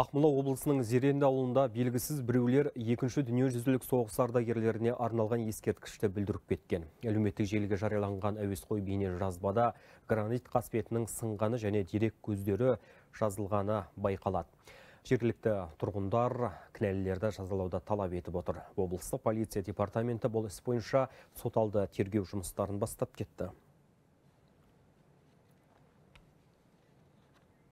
Ақмола облысының Зеренді ауылында белгісіз біреулер екінші дүниежүзілік соғыс ардагерлеріне арналған ескерткішті бүлдіріп кеткен. Әлеуметтік желіге жарияланған әуесқой бейне жазбада гранит қасбетінің сынғаны және дерек көздері жазылғаны байқалады. Жергілікті тұрғындар кінәлілерді жазалауды талап етіп отыр. Облыстық полиция департаменті бұл іс бойынша соталды тергеу жұмыстарын бастап кетті.